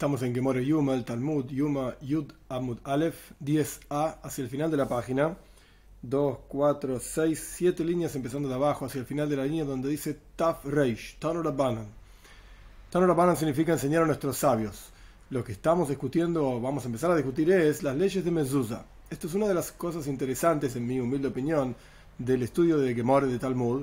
Estamos en Gemore Yuma, el Talmud, Yuma, Yud Amud Aleph, 10a, hacia el final de la página. 2, 4, 6, 7 líneas empezando de abajo, hacia el final de la línea donde dice Taf Reish, Tanur Abanan. Abanan significa enseñar a nuestros sabios. Lo que estamos discutiendo, o vamos a empezar a discutir, es las leyes de Mezuzah. Esto es una de las cosas interesantes, en mi humilde opinión, del estudio de Gemore de Talmud,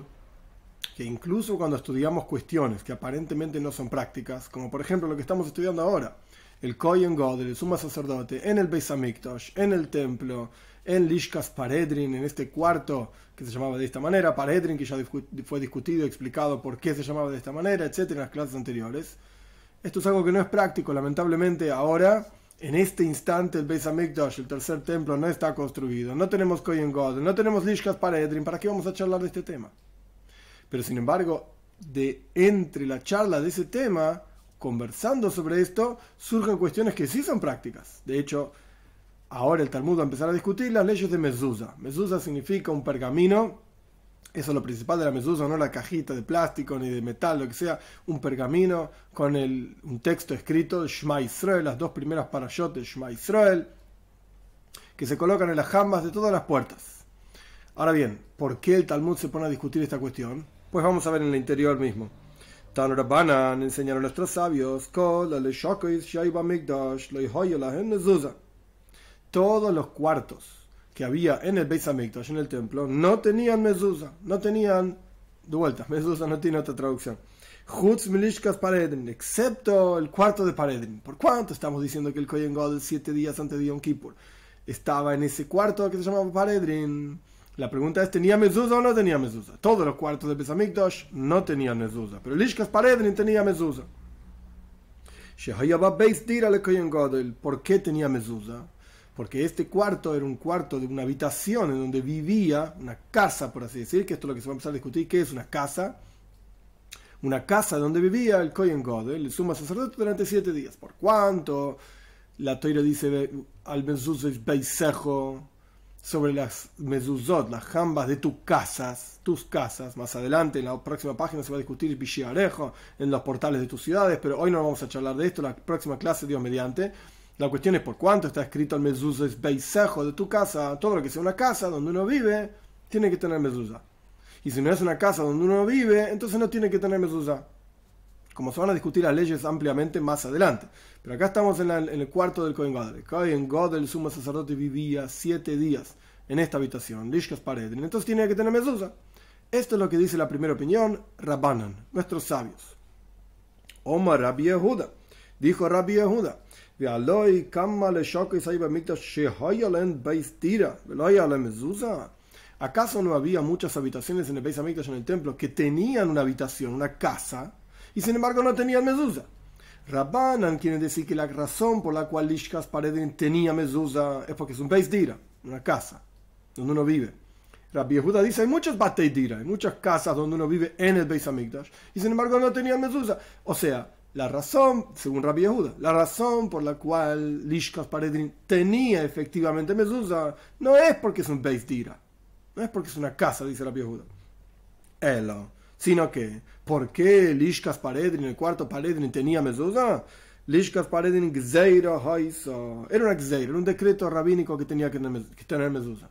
que incluso cuando estudiamos cuestiones que aparentemente no son prácticas, como por ejemplo lo que estamos estudiando ahora, el Koyen Godel, el suma sacerdote, en el Beis Hamikdash, en el templo, en Lishkas Paredrin, en este cuarto que se llamaba de esta manera, Paredrin que ya fue discutido, y explicado por qué se llamaba de esta manera, etcétera, en las clases anteriores. Esto es algo que no es práctico, lamentablemente ahora, en este instante el Beis Hamikdash, el tercer templo, no está construido, no tenemos Koyen Godel, no tenemos Lishkas Paredrin, ¿para qué vamos a charlar de este tema? Pero sin embargo, de entre la charla de ese tema, conversando sobre esto, surgen cuestiones que sí son prácticas. De hecho, ahora el Talmud va a empezar a discutir las leyes de Mesusa. Mesusa significa un pergamino. Eso es lo principal de la Mesusa, no la cajita de plástico ni de metal, lo que sea, un pergamino con un texto escrito, Shema Israel, las dos primeras parashot de Shema que se colocan en las jambas de todas las puertas. Ahora bien, ¿por qué el Talmud se pone a discutir esta cuestión? Pues vamos a ver en el interior mismo. Tanurabanan enseñaron a nuestros sabios, todos los cuartos que había en el Beis Hamikdash, en el templo, no tenían mezuzah, no tenían, de vuelta, mezuzah no tiene otra traducción. milishkas excepto el cuarto de Paredrin ¿Por cuánto estamos diciendo que el Kohen God siete días antes de Yom Kippur estaba en ese cuarto que se llamaba Paredrin? La pregunta es, ¿tenía mezuzah o no tenía mezuzah? Todos los cuartos de Besamikdash no tenían mezuzah. pero Lishkas ni tenía mezuzah. ¿Por qué tenía mezuzah? Porque este cuarto era un cuarto de una habitación en donde vivía una casa, por así decir, que esto es lo que se va a empezar a discutir, ¿qué es una casa? Una casa donde vivía el Kohen Godel, el sumo sacerdote, durante siete días. ¿Por cuánto? La toira dice al mezuzah es beisejo sobre las mezuzot, las jambas de tus casas, tus casas. Más adelante, en la próxima página se va a discutir Arejo en los portales de tus ciudades, pero hoy no vamos a charlar de esto, la próxima clase, Dios mediante. La cuestión es por cuánto está escrito el mezuzot beisejo de tu casa. Todo lo que sea una casa donde uno vive, tiene que tener mezuzá. Y si no es una casa donde uno vive, entonces no tiene que tener mezuzá como se van a discutir las leyes ampliamente más adelante. Pero acá estamos en, el cuarto del Cohen Gadol. Cohen Gadol, el sumo sacerdote, vivía siete días en esta habitación, Entonces tiene que tener mezuzah Esto es lo que dice la primera opinión, Rabbanan, nuestros sabios. Omar Rabbi Yehuda. Dijo Rabbi Yehuda, ¿Acaso no había muchas habitaciones en el Beis Hamikdash en el templo que tenían una habitación, una casa y sin embargo no tenían mezuzá. Rabbanan quiere decir que la razón por la cual Lishkas Paredrin tenía mezuzá es porque es un Beis Dira, una casa donde uno vive. Rabbi Yehuda dice, hay muchas bateis Dira, hay muchas casas donde uno vive en el Beis Amikdash y sin embargo no tenía mezuzá. O sea, la razón, según Rabbi Yehuda, la razón por la cual Lishkas Paredrin tenía efectivamente mezuzá no es porque es un Beis Dira, no es porque es una casa, dice Rabbi Yehuda. Elo sino que ¿por qué Lishkas Paredrin, el cuarto Paredrin, tenía mezuzá? Lishkas Paredrin Gzeira Haiza. Era una Gzeira, era un decreto rabínico que tenía que tener mezuzá.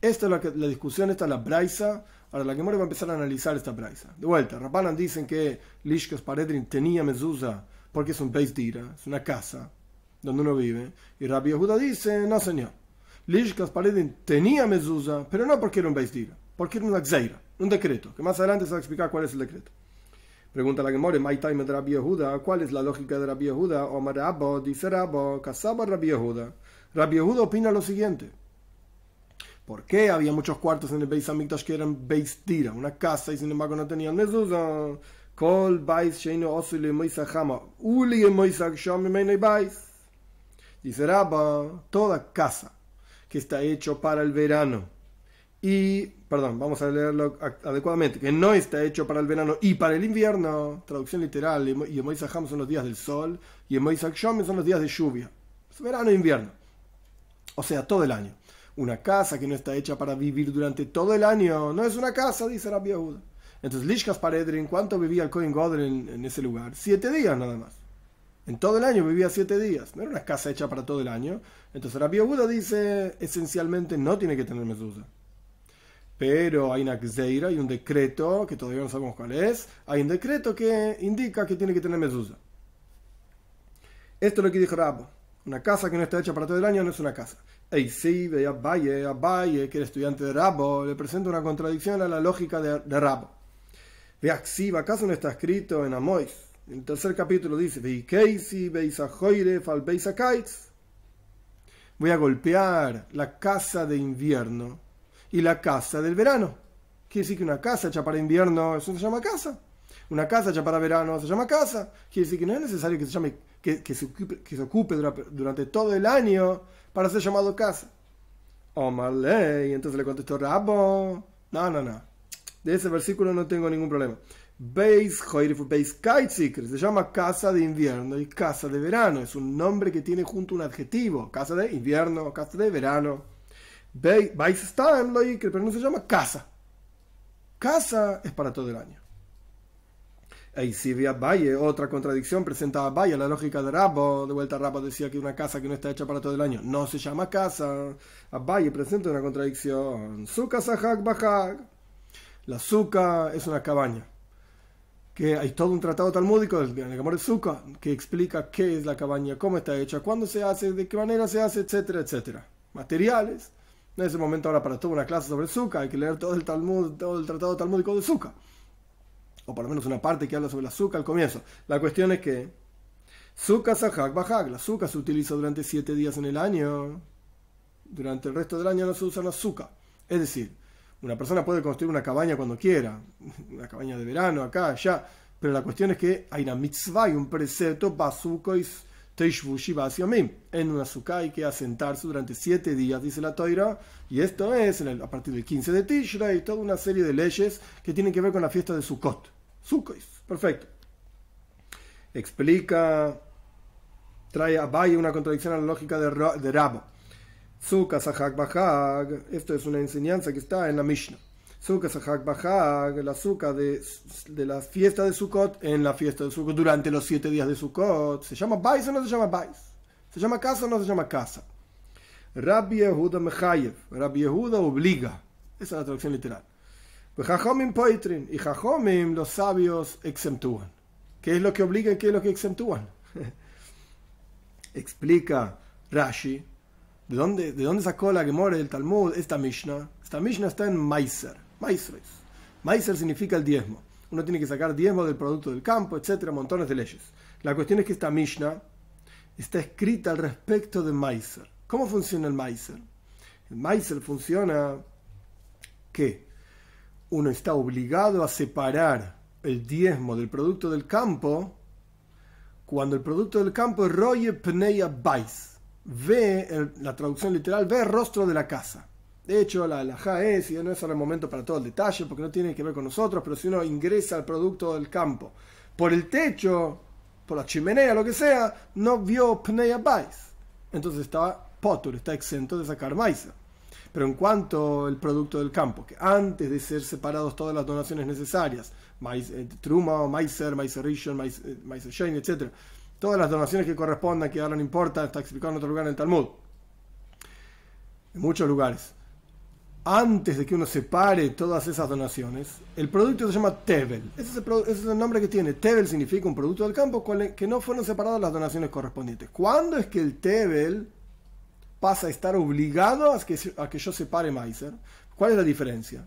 Esta es la, discusión, esta es la Braisa. Ahora la Gemora va a empezar a analizar esta Braisa. De vuelta, Rabbanan dicen que Lishkas Paredrin tenía mezuzá porque es un Beis Dira, es una casa donde uno vive. Y Rabbi Yehuda dice, no señor. Lishkas Paredrin tenía mezuzá, pero no porque era un Beis por era una gzeira, un decreto, que más adelante se va a explicar cuál es el decreto. Pregunta la Gemore, time de Rabbi Yehuda, ¿cuál es la lógica de Rabbi Yehuda? Omar Abbo, dice Rabbo, casaba Rabbi Yehuda. Rabbi Yehuda opina lo siguiente. ¿Por qué había muchos cuartos en el Beis Amikdash que eran Beis Tira, una casa, y sin embargo no tenían mezuzah? Kol Beis Sheino Osuli Moisa Hama, Uli Moisa Shomimene Beis. Dice Rabba, toda casa que está hecho para el verano y perdón, vamos a leerlo adecuadamente, que no está hecho para el verano y para el invierno, traducción literal, y Moisés Ham son los días del sol, y Moisés Shom son los días de lluvia, verano e invierno, o sea, todo el año. Una casa que no está hecha para vivir durante todo el año, no es una casa, dice Rabbi Yehuda. Entonces, Lishkas Paredrin, ¿cuánto vivía el Cohen Godel en, ese lugar? Siete días nada más. En todo el año vivía siete días. No era una casa hecha para todo el año. Entonces, Rabbi Yehuda dice, esencialmente, no tiene que tener mezuzah. Pero hay una hay un decreto, que todavía no sabemos cuál es, hay un decreto que indica que tiene que tener mesusa. Esto es lo que dijo Rabo. Una casa que no está hecha para todo el año no es una casa. Ey, sí, veía Valle, a Valle, que el estudiante de Rabo, le presenta una contradicción a la lógica de, de Rabo. Vea, ¿acaso no está escrito en Amois? el tercer capítulo dice, Veikeisi, a kites. Voy a golpear la casa de invierno y la casa del verano. Quiere decir que una casa hecha para invierno, eso se llama casa. Una casa hecha para verano se llama casa. Quiere decir que no es necesario que se, llame, que, se, ocupe durante, todo el año para ser llamado casa. Omar oh, Ley, entonces le contestó Rabo, No, no, no. De ese versículo no tengo ningún problema. base Beis Beis seekers se llama casa de invierno y casa de verano. Es un nombre que tiene junto un adjetivo. Casa de invierno, casa de verano. Vice Stanley, que pero no se llama Casa. Casa es para todo el año. y si vi a Valle, otra contradicción presentada a Valle, la lógica de Rabo. De vuelta, a Rabo decía que una casa que no está hecha para todo el año no se llama casa. A Valle presenta una contradicción. su casa baja. La Suka es una cabaña. Que hay todo un tratado talmúdico el amor de Suka que explica qué es la cabaña, cómo está hecha, cuándo se hace, de qué manera se hace, etcétera, etcétera. Materiales. No es el momento ahora para toda una clase sobre azúcar hay que leer todo el Talmud, todo el tratado talmúdico de azúcar O por lo menos una parte que habla sobre la azúcar al comienzo. La cuestión es que Zuka Sahak bahak, la se utiliza durante siete días en el año. Durante el resto del año no se usa la azúcar Es decir, una persona puede construir una cabaña cuando quiera, una cabaña de verano, acá, allá, pero la cuestión es que hay una mitzvah y un precepto, bazuko y en una sukkah hay que asentarse durante siete días, dice la toira, y esto es a partir del 15 de Tishra y toda una serie de leyes que tienen que ver con la fiesta de Sukkot. Sukkot, perfecto. Explica, trae a Baye una contradicción a la lógica de, Rabo. Sukkah Sahag Bahag, esto es una enseñanza que está en la Mishnah el azúcar de, de, la fiesta de Sukkot en la fiesta de Sukkot, durante los siete días de Sukkot. ¿Se llama Bais o no se llama Bais? ¿Se llama casa o no se llama casa? Rabbi Yehuda Mechayev. Rabbi Yehuda obliga. Esa es la traducción literal. Jajomim poitrin. Y Jajomim, los sabios, exentúan. ¿Qué es lo que obliga y qué es lo que exentúan? Explica Rashi. ¿De dónde, ¿De dónde sacó la Gemora del Talmud esta Mishnah? Esta Mishnah está en Meiser maestro Maiser significa el diezmo. Uno tiene que sacar diezmo del producto del campo, etcétera, montones de leyes. La cuestión es que esta Mishnah está escrita al respecto de Maiser. ¿Cómo funciona el Maiser? El Maiser funciona que uno está obligado a separar el diezmo del producto del campo cuando el producto del campo es roye Pneya bais. Ve, la traducción literal, ve rostro de la casa. De hecho, la, la y no es ahora el momento para todo el detalle, porque no tiene que ver con nosotros, pero si uno ingresa al producto del campo por el techo, por la chimenea, lo que sea, no vio Pnei Bais. Entonces estaba Potur, está exento de sacar maíz. Pero en cuanto al producto del campo, que antes de ser separados todas las donaciones necesarias, mais, eh, Truma, Maiser, mais eh, etc., todas las donaciones que correspondan, que ahora no importa, está explicado en otro lugar en el Talmud, en muchos lugares antes de que uno separe todas esas donaciones, el producto se llama Tebel. Ese es, el nombre que tiene. Tebel significa un producto del campo que no fueron separadas las donaciones correspondientes. ¿Cuándo es que el Tebel pasa a estar obligado a que, a que yo separe Meiser? ¿Cuál es la diferencia?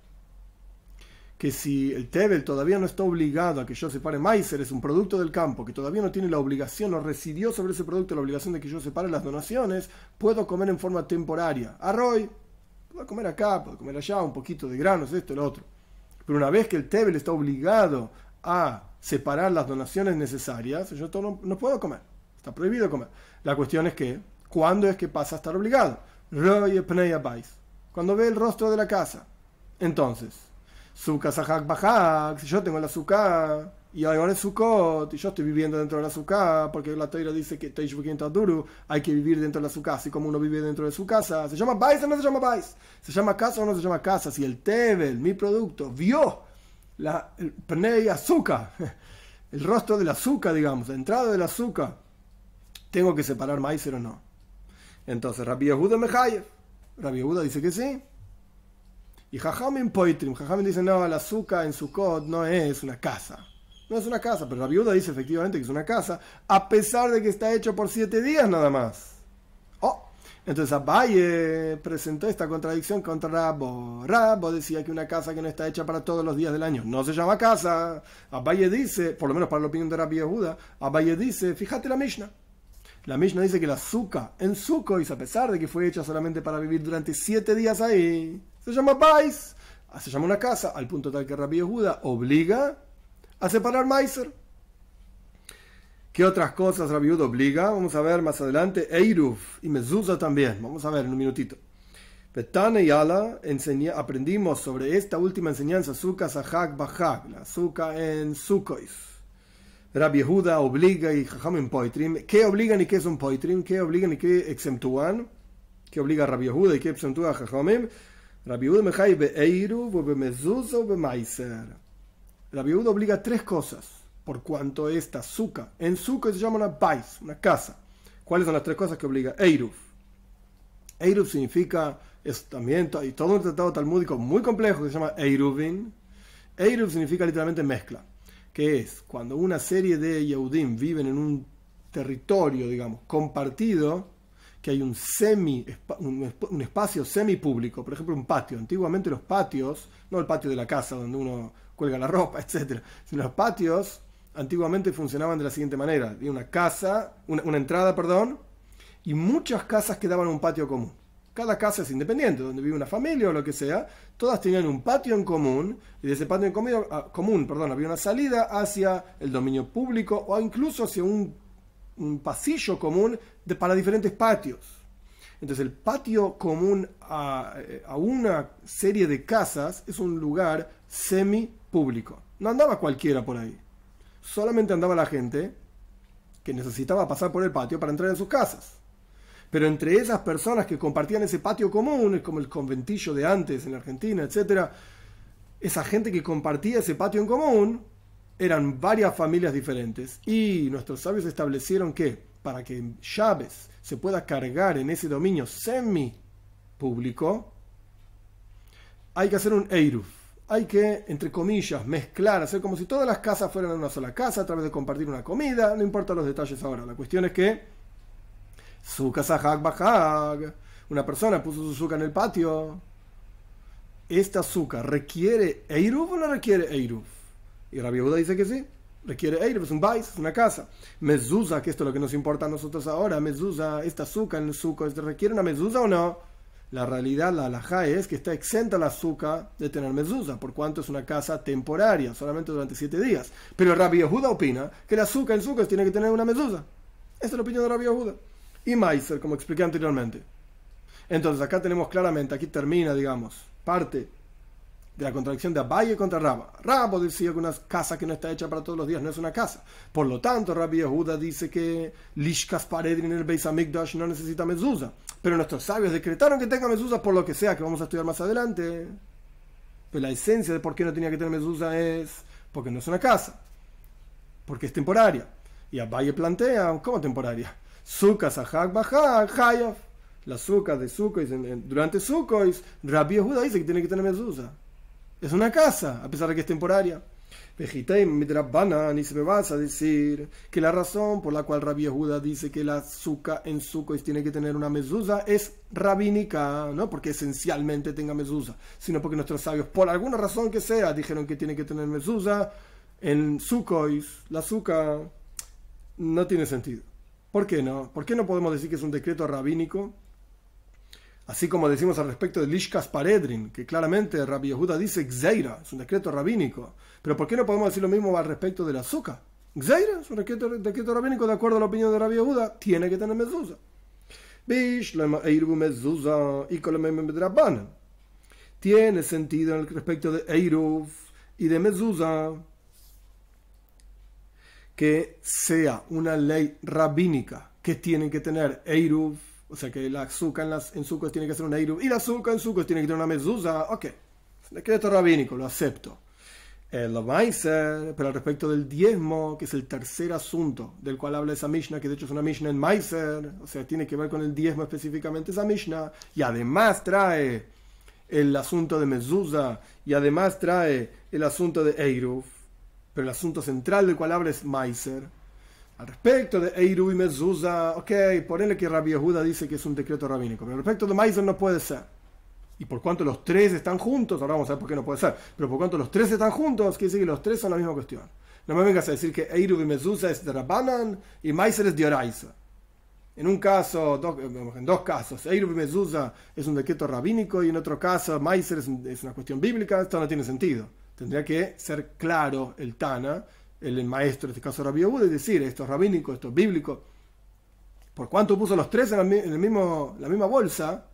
Que si el Tebel todavía no está obligado a que yo separe Maiser, es un producto del campo que todavía no tiene la obligación o residió sobre ese producto la obligación de que yo separe las donaciones, puedo comer en forma temporaria. Arroy, Puedo comer acá, puedo comer allá, un poquito de granos, esto, lo otro. Pero una vez que el Tebel está obligado a separar las donaciones necesarias, yo no, puedo comer. Está prohibido comer. La cuestión es que, ¿cuándo es que pasa a estar obligado? E Cuando ve el rostro de la casa. Entonces, su si yo tengo el azúcar y ahora en Sukkot, yo estoy viviendo dentro de la Sukkah, porque la Torah dice que hay que vivir dentro de la Sukkah, así como uno vive dentro de su casa. ¿Se llama Bais o no se llama Bais? ¿Se llama casa o no se llama casa? Si el Tebel, mi producto, vio la el Pnei Azúcar, el rostro del azúcar, digamos, la entrada del azúcar, ¿tengo que separar maíz o no? Entonces, Rabbi Yehuda Mejayev, Rabbi Yehuda dice que sí, y Jajamin Poitrim, Jajamin dice, no, el azúcar en Sukkot no es una casa. No es una casa, pero la viuda dice efectivamente que es una casa, a pesar de que está hecho por siete días nada más. Oh, entonces Abaye presentó esta contradicción contra Rabo. Rabo decía que una casa que no está hecha para todos los días del año no se llama casa. Abaye dice, por lo menos para la opinión de Rabí Yehuda, Abaye dice, fíjate la Mishnah. La Mishnah dice que la suka en y a pesar de que fue hecha solamente para vivir durante siete días ahí, se llama Bais, se llama una casa, al punto tal que Rabbi Yehuda obliga a separar Meiser. ¿Qué otras cosas Rabiud obliga? Vamos a ver más adelante. Eiruf y Mezuzah también. Vamos a ver en un minutito. Betane y Ala aprendimos sobre esta última enseñanza, Suka Sahak la Suka en Sukois. Rabbi Yehuda obliga y Jajamim Poitrim. ¿Qué obligan y qué es un Poitrim? ¿Qué obligan y qué exentúan? ¿Qué obliga a Rabbi y qué exentúa a Jajamim? Rabbi Yehuda Mechai Mezuzah be Meiser. La viuda obliga tres cosas, por cuanto esta suca. En suca se llama una bais, una casa. ¿Cuáles son las tres cosas que obliga? Eiruf. Eiruf significa, es también, y todo un tratado talmúdico muy complejo que se llama Eiruvin. Eiruf significa literalmente mezcla, que es cuando una serie de Yehudim viven en un territorio, digamos, compartido, que hay un semi un espacio semi público, por ejemplo, un patio. Antiguamente los patios, no el patio de la casa donde uno cuelga la ropa, etc. Los patios antiguamente funcionaban de la siguiente manera: había una casa, una, entrada, perdón, y muchas casas quedaban daban un patio común. Cada casa es independiente, donde vive una familia o lo que sea, todas tenían un patio en común, y de ese patio en ah, común perdón, había una salida hacia el dominio público o incluso hacia un, pasillo común para diferentes patios. Entonces el patio común a, eh, a, una serie de casas es un lugar semi público. No andaba cualquiera por ahí. Solamente andaba la gente que necesitaba pasar por el patio para entrar en sus casas. Pero entre esas personas que compartían ese patio común, como el conventillo de antes en Argentina, etc., esa gente que compartía ese patio en común, eran varias familias diferentes. Y nuestros sabios establecieron que para que Chávez se pueda cargar en ese dominio semi público, hay que hacer un Eiruf hay que, entre comillas, mezclar, hacer como si todas las casas fueran una sola casa a través de compartir una comida, no importa los detalles ahora, la cuestión es que su casa hag una persona puso su azúcar en el patio, esta azúcar requiere Eiruf o no requiere Eiruf? Y Buda dice que sí, requiere Eiruf, es un bais, es una casa. Mezuza, que esto es lo que nos importa a nosotros ahora, mezuza, esta azúcar en el suco, ¿requiere una mezuza o no? La realidad, la alajá es que está exenta la azúcar de tener mezuzá, por cuanto es una casa temporaria, solamente durante siete días. Pero Rabbi Yehuda opina que la azúcar en azúcar tiene que tener una mezuzá. Esa es la opinión de Rabbi Yehuda. Y Meiser, como expliqué anteriormente. Entonces acá tenemos claramente, aquí termina, digamos, parte de la contradicción de Abaye contra Raba. Rabo decía que una casa que no está hecha para todos los días no es una casa. Por lo tanto, Rabbi Yehuda dice que Lishkas Paredrin el Beis no necesita mezuzá. Pero nuestros sabios decretaron que tenga mezuzá por lo que sea, que vamos a estudiar más adelante. Pero la esencia de por qué no tenía que tener mezuzá es porque no es una casa, porque es temporaria. Y Abaye plantea, ¿cómo temporaria? Su casa, Hayaf. La azúcar de Sukkot, durante y Rabbi Yehuda dice que tiene que tener mezuzá. Es una casa, a pesar de que es temporaria. Y se me vas a decir que la razón por la cual Rabbi Yehuda dice que la azúcar en sucois tiene que tener una mezuza es rabínica, no porque esencialmente tenga mezuza, sino porque nuestros sabios, por alguna razón que sea, dijeron que tiene que tener mezuza en sucois. La azúcar no tiene sentido. ¿Por qué no? ¿Por qué no podemos decir que es un decreto rabínico? Así como decimos al respecto de Lishkas Paredrin, que claramente Rabbi Yehuda dice Gzeira, es un decreto rabínico. Pero ¿por qué no podemos decir lo mismo al respecto del azúcar? Gzeira es un decreto, rabínico de acuerdo a la opinión de Rabbi Yehuda, tiene que tener mezuzá. Em tiene sentido en el respecto de Eiruv y de mezuzah que sea una ley rabínica que tienen que tener Eiruv o sea que la azúcar en, las, en sucos tiene que ser una Eiruf y la azúcar en sucos tiene que tener una mezuzá. Ok, es decreto rabínico, lo acepto. El eh, lo eh, pero al respecto del diezmo, que es el tercer asunto del cual habla esa Mishnah, que de hecho es una Mishnah en Maiser, eh, o sea, tiene que ver con el diezmo específicamente esa Mishnah, y además trae el asunto de mezuzá, y además trae el asunto de eiruf, pero el asunto central del cual habla es Maiser al respecto de Eiru y Mezuzah, ok, ponele que Rabbi Yehuda dice que es un decreto rabínico, pero al respecto de Maison no puede ser. Y por cuanto los tres están juntos, ahora vamos a ver por qué no puede ser, pero por cuanto los tres están juntos, quiere decir que los tres son la misma cuestión. No me vengas a decir que Eiru y Mezuzah es de Rabbanan y Meiser es de Oraisa. En un caso, en dos casos, Eiru y Mezuzah es un decreto rabínico y en otro caso Meiser es, es una cuestión bíblica, esto no tiene sentido. Tendría que ser claro el Tana el maestro, en este caso Rabbi Yehuda, es decir, esto es rabínico, esto es bíblico. Por cuánto puso los tres en la, el mismo, la misma bolsa,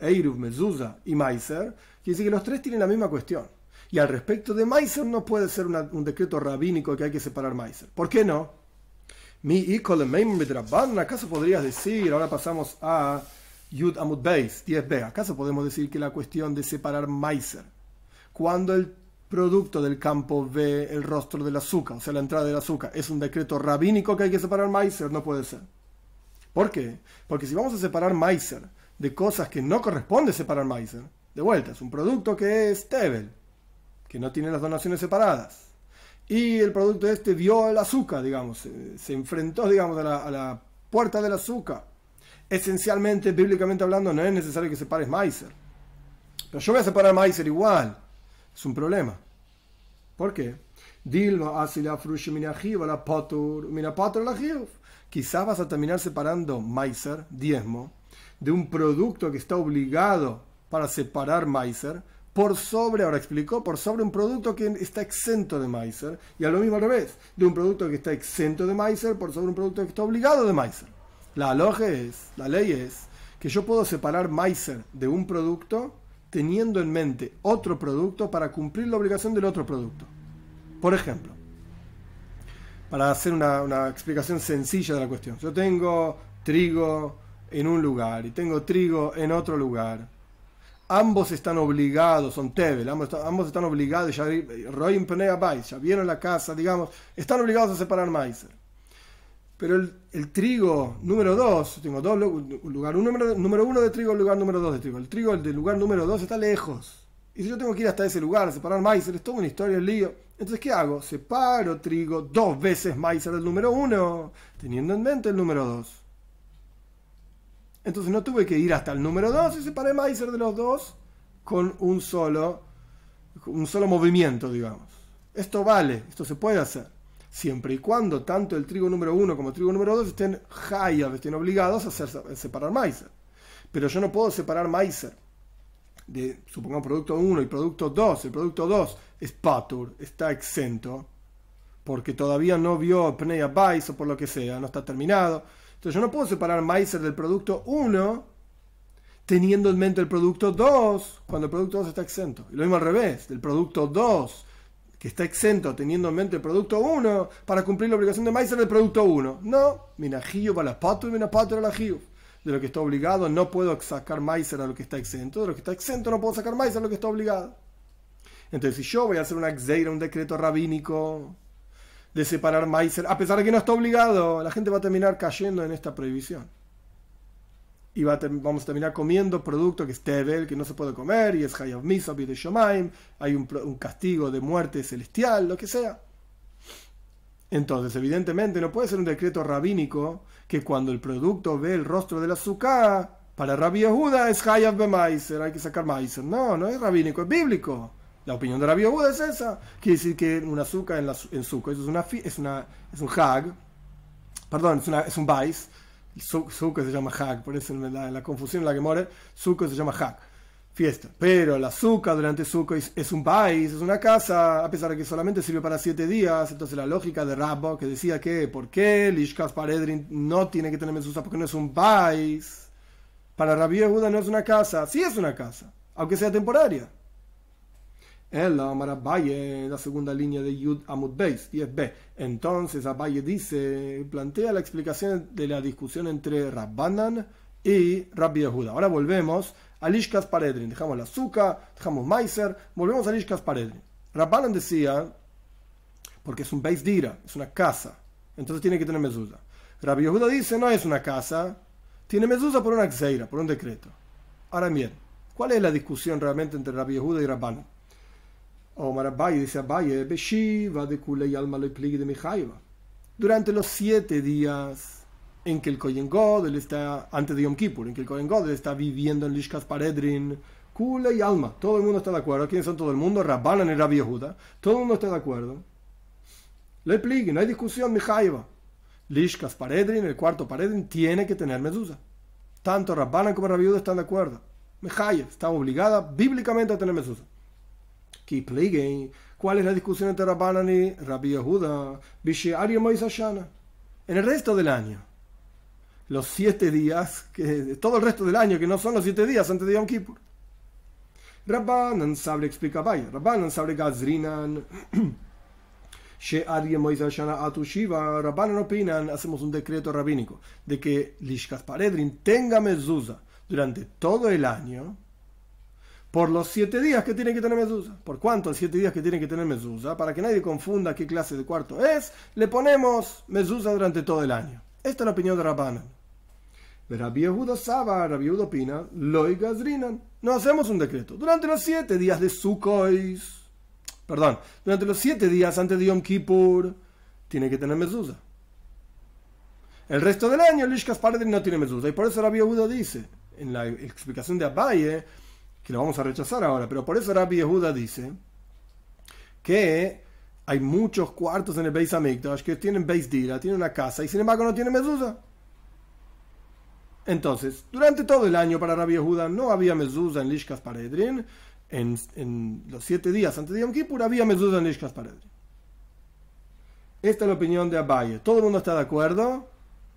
Eiruv, Mezuzah y Meiser, quiere decir que los tres tienen la misma cuestión. Y al respecto de Meiser no puede ser un decreto rabínico que hay que separar Meiser. ¿Por qué no? Mi Ikol ¿acaso podrías decir, ahora pasamos a Yud Amud Beis, 10b, ¿acaso podemos decir que la cuestión de separar Meiser, cuando el producto del campo ve el rostro del azúcar, o sea, la entrada del azúcar. Es un decreto rabínico que hay que separar Maiser, no puede ser. ¿Por qué? Porque si vamos a separar Maiser de cosas que no corresponde separar Maiser, de vuelta, es un producto que es Tebel, que no tiene las donaciones separadas. Y el producto este vio el azúcar, digamos, eh, se enfrentó, digamos, a la, a la puerta del azúcar. Esencialmente, bíblicamente hablando, no es necesario que separes Maiser. Pero yo voy a separar Maiser igual es un problema. ¿Por qué? Quizás vas a terminar separando Meiser, diezmo, de un producto que está obligado para separar Maiser, por sobre, ahora explicó, por sobre un producto que está exento de Maiser, y a lo mismo al revés, de un producto que está exento de Maiser, por sobre un producto que está obligado de Maiser. La aloje es, la ley es, que yo puedo separar Meiser de un producto teniendo en mente otro producto para cumplir la obligación del otro producto. Por ejemplo, para hacer una, explicación sencilla de la cuestión, yo tengo trigo en un lugar y tengo trigo en otro lugar. Ambos están obligados, son Tebel, ambos, ambos están obligados, ya, Roy ya vieron la casa, digamos, están obligados a separar maíz. Pero el, trigo número 2, tengo dos, lugar un número, número uno de trigo, lugar número 2 de trigo. El trigo el del lugar número 2 está lejos. Y si yo tengo que ir hasta ese lugar, separar maíz, es toda una historia, el lío. Entonces, ¿qué hago? Separo trigo dos veces maíz del número 1, teniendo en mente el número 2. Entonces no tuve que ir hasta el número 2 y separé maíz de los dos con un solo, un solo movimiento, digamos. Esto vale, esto se puede hacer siempre y cuando tanto el trigo número 1 como el trigo número 2 estén hayab, estén obligados a, separar MISER. Pero yo no puedo separar MISER de, supongamos, producto 1 y producto 2. El producto 2 es patur, está exento, porque todavía no vio PNEA Bais o por lo que sea, no está terminado. Entonces yo no puedo separar MISER del producto 1 teniendo en mente el producto 2 cuando el producto 2 está exento. Y lo mismo al revés, del producto 2 que está exento teniendo en mente el producto 1 para cumplir la obligación de Meiser del producto 1. No, minajillo para la pato y pato para la De lo que está obligado no puedo sacar Meiser a lo que está exento, de lo que está exento no puedo sacar Meiser a lo que está obligado. Entonces, si yo voy a hacer una Xeira, un decreto rabínico de separar Meiser, a pesar de que no está obligado, la gente va a terminar cayendo en esta prohibición y va vamos a terminar comiendo producto que es Tebel, que no se puede comer, y es Hayav y de Shomaim, hay un, castigo de muerte celestial, lo que sea. Entonces, evidentemente, no puede ser un decreto rabínico que cuando el producto ve el rostro del azúcar, para Rabbi Yehuda es Hayav Bemaiser, hay que sacar Maiser. No, no es rabínico, es bíblico. La opinión de Rabbi Yehuda es esa. Quiere decir que un azúcar en, la, en suco, eso es, una, es, una, es un hag, perdón, es, un vice suco se llama Hak, por eso la, confusión en la que muere, suco se llama Hak, fiesta. Pero la suca durante suco es, un país, es una casa, a pesar de que solamente sirve para siete días. Entonces la lógica de Rabbo que decía que, ¿por qué Lishkas Paredrin no tiene que tener mesusa? Porque no es un país. Para Rabbi Yehuda no es una casa, sí es una casa, aunque sea temporaria la Amar Abaye, la segunda línea de Yud Amud Beis, 10b. Entonces Abaye dice, plantea la explicación de la discusión entre Rabbanan y Rabbi Yehuda. Ahora volvemos a Lishkas Paredrin. Dejamos la azúcar, dejamos meiser volvemos a Lishkas Paredrin. Rabbanan decía, porque es un Beis Dira, es una casa, entonces tiene que tener mezuzá. Rabbi Yehuda dice, no es una casa, tiene mezuzá por una xeira, por un decreto. Ahora bien, ¿cuál es la discusión realmente entre Rabbi Yehuda y Rabbanan? Omar dice Beshiva de y Alma de Mijaiva. Durante los siete días en que el Kohen Godel está, antes de Yom Kippur, en que el Kohen Godel está viviendo en Lishkas Paredrin, Kule y Alma, todo el mundo está de acuerdo. ¿Quiénes son todo el mundo? Rabbanan y Rabbi Yehuda. Todo el mundo está de acuerdo. Le no hay discusión, Mijaiva. Lishkas Paredrin, el cuarto Paredrin, tiene que tener medusa. Tanto Rabbanan como Rabbi Yehuda están de acuerdo. Mijaiva está obligada bíblicamente a tener medusa. ¿cuál es la discusión entre Rabbanan y Rabbi Yehuda? En el resto del año, los siete días, que, todo el resto del año, que no son los siete días antes de Yom Kippur. Rabbanan sabe explica vaya, Rabbanan sabe Gazrinan. Rabbanan opinan, hacemos un decreto rabínico de que Lishkas Paredrin tenga mezuzah durante todo el año, por los siete días que tiene que tener mezuzá. ¿Por cuántos siete días que tiene que tener mezuzá? Para que nadie confunda qué clase de cuarto es, le ponemos mezuzá durante todo el año. Esta es la opinión de Rabbanan. Rabbi Saba, Rabbi opina, Gazrinan. No hacemos un decreto. Durante los siete días de sukois perdón, durante los siete días antes de Yom Kippur, tiene que tener mezuzá. El resto del año, Lishkas no tiene mezuzá. Y por eso Rabbi Yehuda dice, en la explicación de Abaye, lo vamos a rechazar ahora, pero por eso Rabbi Yehuda dice que hay muchos cuartos en el Beis Hamikdash que tienen Beis Dira, tienen una casa y sin embargo no tienen mezuzah. Entonces, durante todo el año para Rabbi Yehuda no había mezuzá en Lishkas Paredrin, en, en, los siete días antes de Yom Kippur había mezuzá en Lishkas Paredrin. Esta es la opinión de Abaye. Todo el mundo está de acuerdo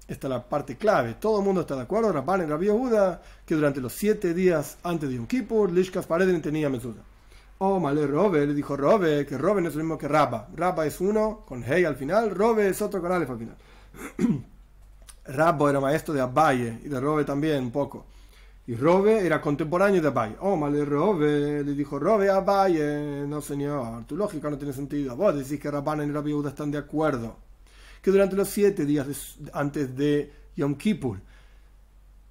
esta es la parte clave. Todo el mundo está de acuerdo, Rabban en la Yehuda, que durante los siete días antes de Yom Kippur, Lishkas Paredin tenía mesuda. Oh, male Robe, le dijo Robe, que Robe no es lo mismo que Rabba. Rabba es uno con Hey al final, Robe es otro con Aleph al final. Rabbo era maestro de Abaye y de Robe también un poco. Y Robe era contemporáneo de Abaye. Oh, male Robe, le dijo Robe a Abaye. No, señor, tu lógica no tiene sentido. Vos decís que Rabban y la Yehuda están de acuerdo que durante los siete días antes de Yom Kippur,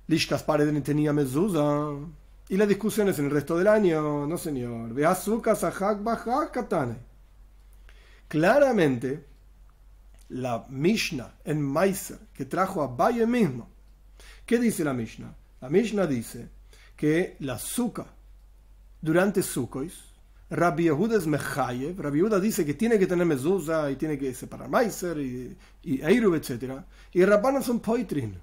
Lishkas Pareden tenía mezuzah. Y las discusiones en el resto del año, no señor. katane. Claramente, la Mishnah en Meiser que trajo a Valle mismo. ¿Qué dice la Mishnah? La Mishnah dice que la azúcar durante Sukkot Rabbi Yehuda es Mechayev, Rabbi Yehuda dice que tiene que tener mezuzah y tiene que separar Meiser y, y Eiruv, etc. Y Rabbanan son poitrin.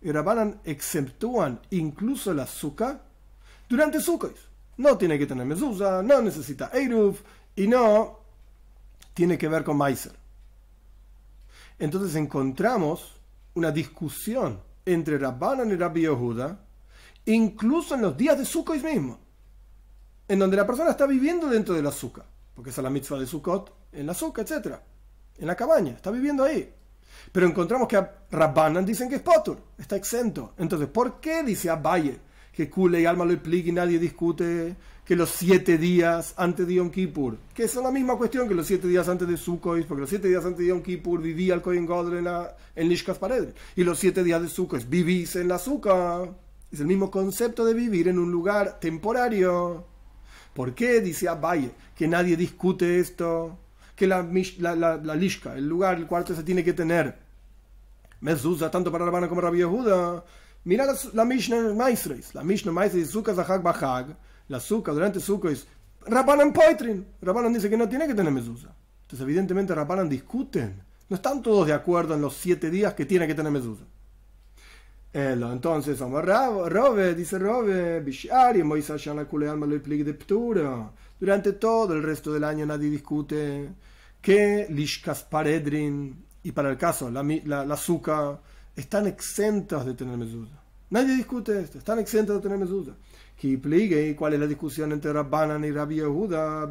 Y Rabbanan exceptúan incluso la azúcar durante Sukkot. No tiene que tener mezuzah, no necesita Eiruv y no tiene que ver con Meiser. Entonces encontramos una discusión entre Rabbanan y Rabbi Yehuda incluso en los días de Sukkot mismo en donde la persona está viviendo dentro de la azúcar, porque es la mitzvah de Sukkot, en la azúcar, etc. En la cabaña, está viviendo ahí. Pero encontramos que a Rabbanan dicen que es Potur, está exento. Entonces, ¿por qué dice Abaye que Kule y Alma lo explique y nadie discute que los siete días antes de Yom Kippur, que es la misma cuestión que los siete días antes de Sukkot, porque los siete días antes de Yom Kippur vivía el Kohen Godre en, la, en Lishkas Paredes, y los siete días de Sukkot vivís en la azúcar. Es el mismo concepto de vivir en un lugar temporario. ¿Por qué dice Abaye ah, que nadie discute esto? Que la, lishka, el lugar, el cuarto se tiene que tener. Mezuzah, tanto para Rabana como Rabbi Yehuda. Mira la, la Mishnah Maisreis. La Mishnah Maisreis, zukas Zahag Bahag. La Zuka durante Zuka es Rabanan Poitrin. Rabanan dice que no tiene que tener mezuzah. Entonces, evidentemente, Rabanan discuten. No están todos de acuerdo en los siete días que tiene que tener mezuzah entonces somos Robe, dice Robe, Durante todo el resto del año nadie discute que Lishkas Paredrin y para el caso la, la, están exentas de tener mesuda. Nadie discute esto, están exentas de tener mesuda. ¿cuál es la discusión entre Rabbanan y Rabbi Yehuda?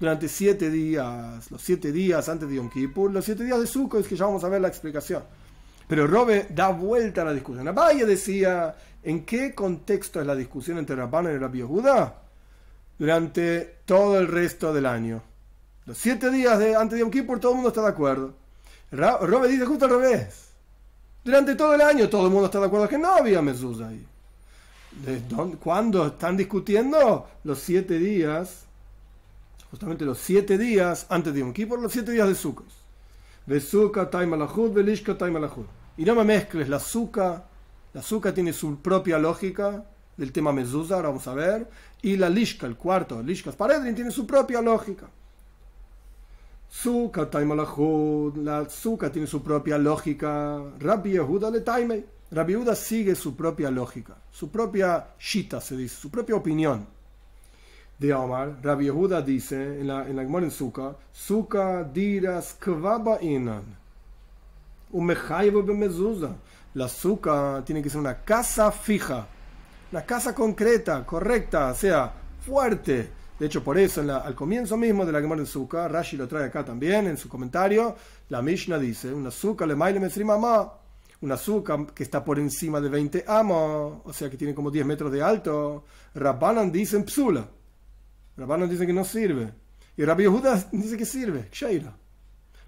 Durante siete días, los siete días antes de Yom Kippur, los siete días de Zuko, es que ya vamos a ver la explicación. Pero Robe da vuelta a la discusión. Abaya decía, ¿en qué contexto es la discusión entre Rabban y Rabbi Yehuda? Durante todo el resto del año. Los siete días de, antes de Yom Kippur todo el mundo está de acuerdo. Robe dice justo al revés. Durante todo el año todo el mundo está de acuerdo que no había Mesús ahí. ¿Cuándo están discutiendo? Los siete días, justamente los siete días antes de Yom Kippur, los siete días de Sukkot. Besuka Taimalahud, Belishka Taimalahud. Y no me mezcles la azúcar. La azúcar tiene su propia lógica del tema mezuzah, ahora vamos a ver. Y la lishka, el cuarto, lishka paredrin, tiene su propia lógica. Zuka taimalahud, la zuka tiene su propia lógica. Rabbi Yehuda le taime. Rabbi Yehuda sigue su propia lógica, su propia shita, se dice, su propia opinión. De Omar, Rabbi Yehuda dice en la, en la en Zuka, Zuka diras kvaba inan un mezuzah. La azúcar tiene que ser una casa fija, una casa concreta, correcta, sea, fuerte. De hecho, por eso al comienzo mismo de la Gemara de Azúcar Rashi lo trae acá también en su comentario, la Mishnah dice, una azúcar le maile mamá, una azúcar que está por encima de 20 amos, o sea que tiene como 10 metros de alto. Rabbanan dicen psula. Rabbanan dice que no sirve. Y Rabbi Yehuda dice que sirve, Sheila.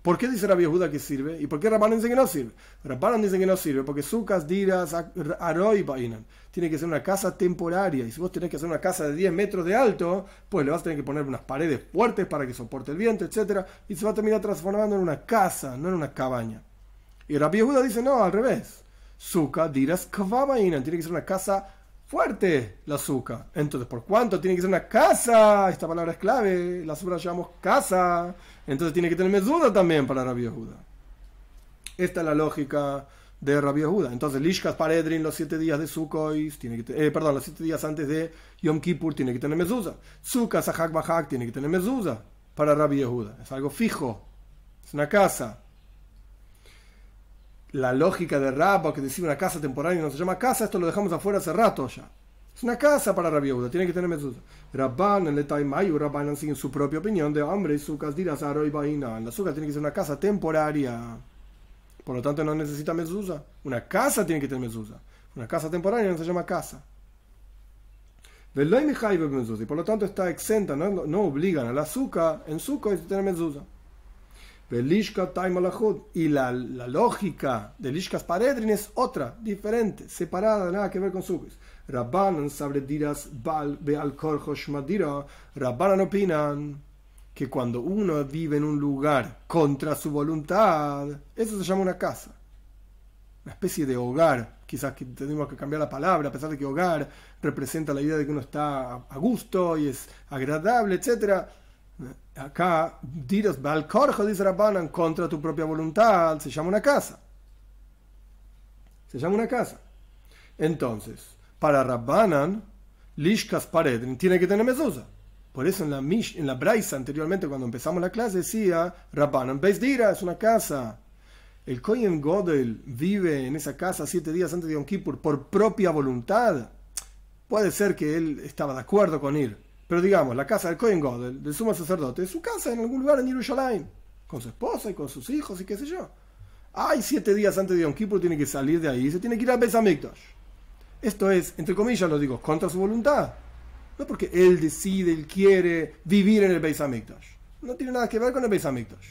¿Por qué dice Rabbi Yehuda que sirve? ¿Y por qué Rabbanan dice que no sirve? Rabbanan dice que no sirve porque sucas, diras, aroi, bainan. Tiene que ser una casa temporaria. Y si vos tenés que hacer una casa de 10 metros de alto, pues le vas a tener que poner unas paredes fuertes para que soporte el viento, etc. Y se va a terminar transformando en una casa, no en una cabaña. Y Rabbi Yehuda dice, no, al revés. Suka, diras, kvabainan. Tiene que ser una casa fuerte la azúcar. Entonces, ¿por cuánto? Tiene que ser una casa. Esta palabra es clave. La azúcar llamamos casa. Entonces tiene que tener mesuda también para Rabbi Yehuda. Esta es la lógica de Rabbi Yehuda. Entonces, Lishkas Paredrin, los siete días de sucois tiene que eh, los siete días antes de Yom Kippur, tiene que tener mesuda suca Sahak Bahak, tiene que tener mesuda para Rabbi Yehuda. Es algo fijo. Es una casa la lógica de Rabba que decide una casa temporal y no se llama casa, esto lo dejamos afuera hace rato ya. Es una casa para Rabiuda, tiene que tener mezuzá. Rabban el Taimayu, Rabban sigue su propia opinión de hombre y sucas aro y vaina. La azúcar tiene que ser una casa temporaria. Por lo tanto no necesita mezuzah. Una casa tiene que tener mezuzah. Una casa temporaria no se llama casa. Y por lo tanto está exenta, no, no obligan al azúcar en suco a tener mezuzah. Y la, la lógica de Lishkas Paredrin es otra, diferente, separada, nada que ver con vez Rabbanan sabrediras bal beal madira. Rabbanan opinan que cuando uno vive en un lugar contra su voluntad, eso se llama una casa. Una especie de hogar. Quizás que tenemos que cambiar la palabra, a pesar de que hogar representa la idea de que uno está a gusto y es agradable, etcétera Acá, al Balcorjo dice Rabbanan, contra tu propia voluntad, se llama una casa. Se llama una casa. Entonces, para Rabbanan, Lishkas pared tiene que tener mezuzah. Por eso en la, Mish, en la anteriormente, cuando empezamos la clase, decía Rabbanan Beisdira es una casa. El Kohen Godel vive en esa casa siete días antes de Yom Kippur por propia voluntad. Puede ser que él estaba de acuerdo con ir, pero digamos, la casa del Cohen God, del, sumo sacerdote, es su casa en algún lugar en Jerusalén, con su esposa y con sus hijos y qué sé yo. Hay siete días antes de Yom Kippur tiene que salir de ahí y se tiene que ir a Besamikdash. Esto es, entre comillas lo digo, contra su voluntad. No porque él decide, él quiere vivir en el Besamikdash. No tiene nada que ver con el Besamikdash.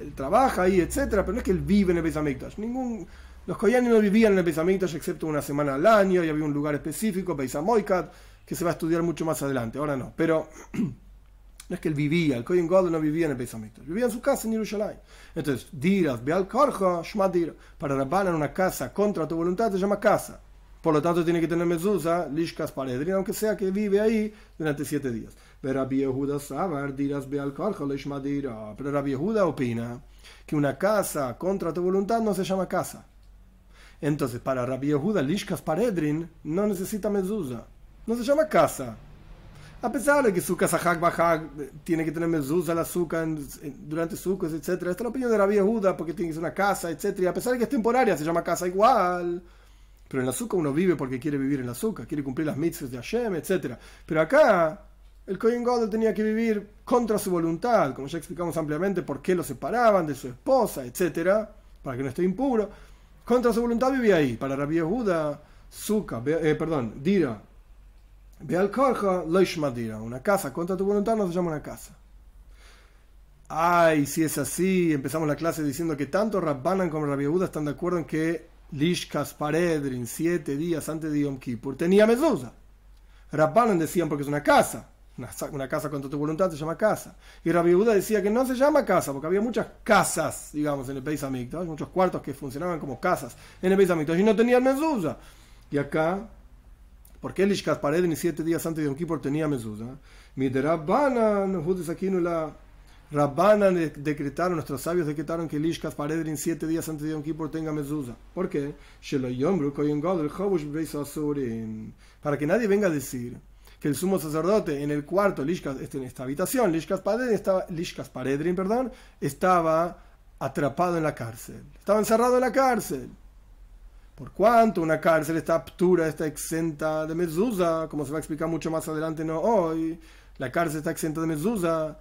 Él trabaja ahí, etcétera, pero no es que él vive en el Ningún. Los coyanes no vivían en el Besamikdash excepto una semana al año y había un lugar específico, Beisamoikat, que se va a estudiar mucho más adelante, ahora no, pero es que él vivía, el Kohen no vivía en el Pesamito, vivía en su casa en Yerushalay. Entonces, diras, ve al en para en una casa contra tu voluntad se llama casa. Por lo tanto, tiene que tener mezuzá, lishkas paredrin, aunque sea que vive ahí durante siete días. Pero Rabbi Yehuda Sabar, dirás, ve al ah, Pero opina que una casa contra tu voluntad no se llama casa. Entonces, para Rabbi Yehuda, lishkas paredrin, no necesita mezuzá no se llama casa. A pesar de que su casa Hak tiene que tener mezuzas al azúcar durante sucos, etc. Esta es la opinión de la porque tiene que ser una casa, etc. a pesar de que es temporaria, se llama casa igual. Pero en la azúcar uno vive porque quiere vivir en la azúcar, quiere cumplir las mitzvahs de Hashem, etc. Pero acá, el Cohen Godel tenía que vivir contra su voluntad, como ya explicamos ampliamente por qué lo separaban de su esposa, etc. Para que no esté impuro. Contra su voluntad vivía ahí. Para Rabí Yehuda. Juda, eh, perdón, Dira, una casa contra tu voluntad no se llama una casa. Ay, si es así, empezamos la clase diciendo que tanto Rabbanan como Rabbi están de acuerdo en que Lishkas Paredrin, siete días antes de Yom Kippur, tenía mezuzah Rabbanan decían porque es una casa. Una, casa contra tu voluntad se llama casa. Y Rabbi decía que no se llama casa, porque había muchas casas, digamos, en el país muchos cuartos que funcionaban como casas en el país Amikdash y no tenían mezuzah Y acá porque el Ishkat ni siete días antes de Yom Kippur tenía eh? Rabbanan, no Judis no la Rabbanan decretaron, nuestros sabios decretaron que el Paredrin siete días antes de Yom Kippur tenga mesusa ¿Por qué? Para que nadie venga a decir que el sumo sacerdote en el cuarto, este, en esta habitación, Lishkas Paredrin, estaba, perdón, estaba atrapado en la cárcel. Estaba encerrado en la cárcel. Por cuánto una cárcel está aptura, está exenta de mezuzá, como se va a explicar mucho más adelante, no hoy, la cárcel está exenta de mezuzá.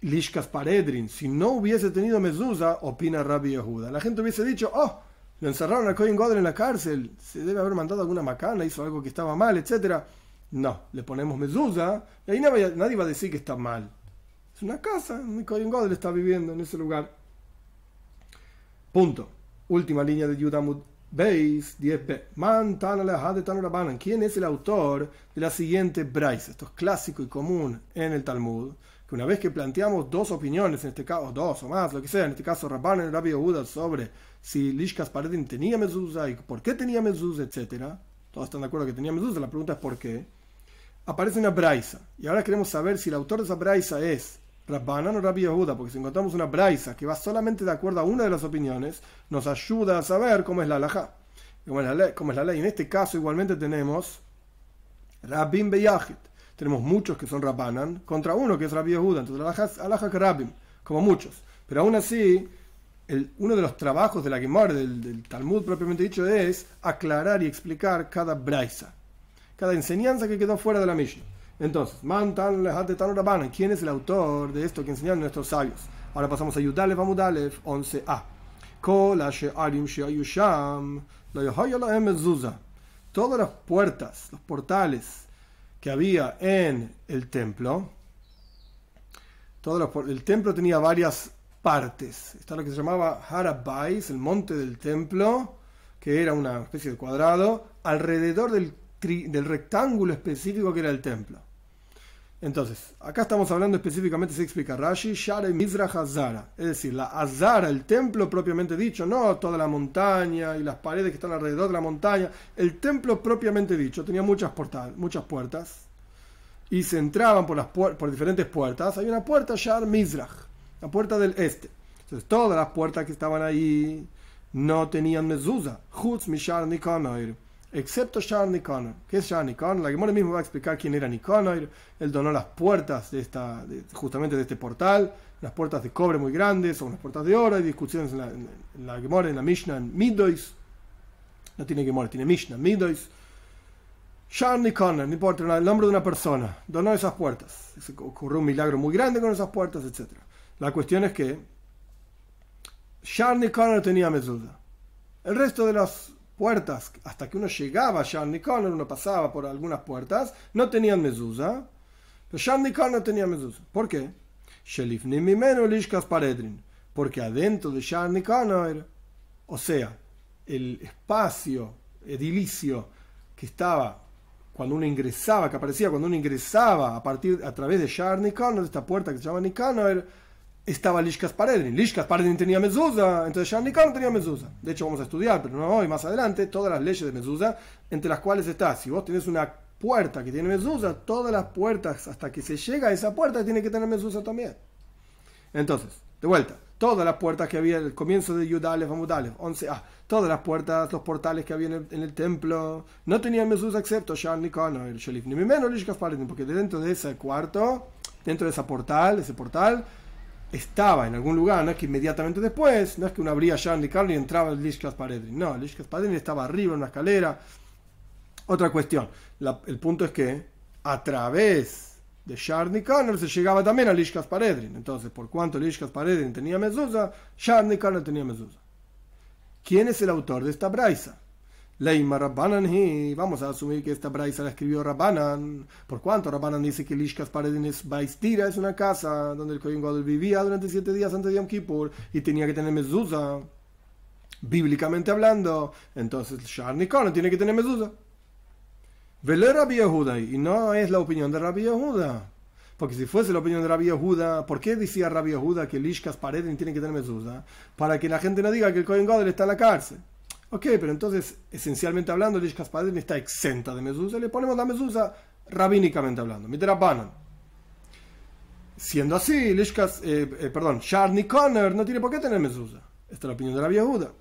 Lishkas Paredrin, si no hubiese tenido mezuzá, opina Rabbi Yehuda. La gente hubiese dicho, oh, lo encerraron a Cohen Godel en la cárcel, se debe haber mandado alguna macana, hizo algo que estaba mal, etc. No, le ponemos mezuzá, y ahí nadie va a decir que está mal. Es una casa, Cohen Godel está viviendo en ese lugar. Punto. Última línea de Yudamud 10b. ¿Quién es el autor de la siguiente Bryce? Esto es clásico y común en el Talmud. Que una vez que planteamos dos opiniones, en este caso dos o más, lo que sea, en este caso Rabban y Rabbi Yehuda sobre si Lishkas Paredin tenía mezuzah y por qué tenía mezuzah, etc. Todos están de acuerdo que tenía mezuzah, la pregunta es por qué. Aparece una Braisa y ahora queremos saber si el autor de esa Braisa es Rabbanan o Rabbi Yehuda, porque si encontramos una braisa que va solamente de acuerdo a una de las opiniones, nos ayuda a saber cómo es la halajá, cómo es la ley. En este caso igualmente tenemos Rabbin Beyajit. Tenemos muchos que son Rabbanan contra uno que es Rabbi Yehuda. Entonces la halajá es como muchos. Pero aún así, uno de los trabajos de la Gemara, del, Talmud propiamente dicho, es aclarar y explicar cada braisa, cada enseñanza que quedó fuera de la Mishnah. Entonces, Mantan ¿quién es el autor de esto que enseñan nuestros sabios? Ahora pasamos a Yudalev 11a. Em todas las puertas, los portales que había en el templo, todos el templo tenía varias partes. Está lo que se llamaba Harabais, el monte del templo, que era una especie de cuadrado, alrededor del del rectángulo específico que era el templo. Entonces, acá estamos hablando específicamente, se explica Rashi, Shar Mizrah Hazara, es decir, la Azara, el templo propiamente dicho, no toda la montaña y las paredes que están alrededor de la montaña, el templo propiamente dicho tenía muchas, muchas puertas y se entraban por, las por diferentes puertas. Hay una puerta Shar Mizrah, la puerta del este. Entonces, todas las puertas que estaban ahí no tenían mezuzah, Hutz Mishar Nikonoir excepto Shar Connor. ¿Qué es Shar Connor? La Gemora mismo va a explicar quién era Nicanor. Él donó las puertas de esta, justamente de este portal, las puertas de cobre muy grandes son unas puertas de oro. Hay discusiones en la, en la Gemora, en la Mishnah, en Midois. No tiene Gemora, tiene Mishnah, Midois. Shar ni no importa, el nombre de una persona, donó esas puertas. Se ocurrió un milagro muy grande con esas puertas, etc. La cuestión es que Shar no tenía mesuda. El resto de los puertas, hasta que uno llegaba a Sharni Corner, uno pasaba por algunas puertas, no tenían mesusa Pero Sharni Corner tenía mesusa ¿Por qué? Porque adentro de Sharni Corner, o sea, el espacio edilicio que estaba cuando uno ingresaba, que aparecía cuando uno ingresaba a partir a través de Sharni Corner, esta puerta que se llama Nicanor, estaba Lishkas Paredin. Lishkas Paredin tenía mezuzá, entonces jean no tenía mezuzá. De hecho, vamos a estudiar, pero no hoy, más adelante, todas las leyes de mezuzá, entre las cuales está, si vos tenés una puerta que tiene mezuzá, todas las puertas hasta que se llega a esa puerta tiene que tener mezuzá también. Entonces, de vuelta, todas las puertas que había, en el comienzo de Yudales, Amudalev, 11a, ah, todas las puertas, los portales que había en el, templo, no tenían mezuzá excepto Shandikar, el Sholif ni menos Lishkas Paredin, porque dentro de ese cuarto, dentro de ese portal, ese portal, estaba en algún lugar, no es que inmediatamente después, no es que uno abría Shanley Carney y entraba el Lishkas Paredrin, no, el Lishkas Paredrin estaba arriba en una escalera. Otra cuestión, el punto es que a través de Sharni Connor se llegaba también a Lishkas Paredrin. Entonces, por cuanto Lishkas Paredrin tenía mezuzah, Sharni Connor tenía mezuzah. ¿Quién es el autor de esta braisa? Leima Rabbanan Vamos a asumir que esta Braisa la escribió Rabbanan. Por cuanto Rabbanan dice que Lishkas es Baistira es una casa donde el Kohen Gadol vivía durante siete días antes de Yom Kippur y tenía que tener mezuzah. Bíblicamente hablando, entonces Sharni tiene que tener mezuzah. Vele Rabbi Yehuda. Y no es la opinión de Rabbi Yehuda. Porque si fuese la opinión de Rabbi Yehuda, ¿por qué decía Rabbi Yehuda que Lishkas Paredines tiene que tener mezuzah? Para que la gente no diga que el Kohen Gadol está en la cárcel. Ok, pero entonces, esencialmente hablando, Lishkas Padre está exenta de mesusa. Le ponemos la mesusa rabínicamente hablando. Banan Siendo así, Lishkas, eh, eh, perdón, Sharni Connor no tiene por qué tener mesusa. Esta es la opinión de la viejuda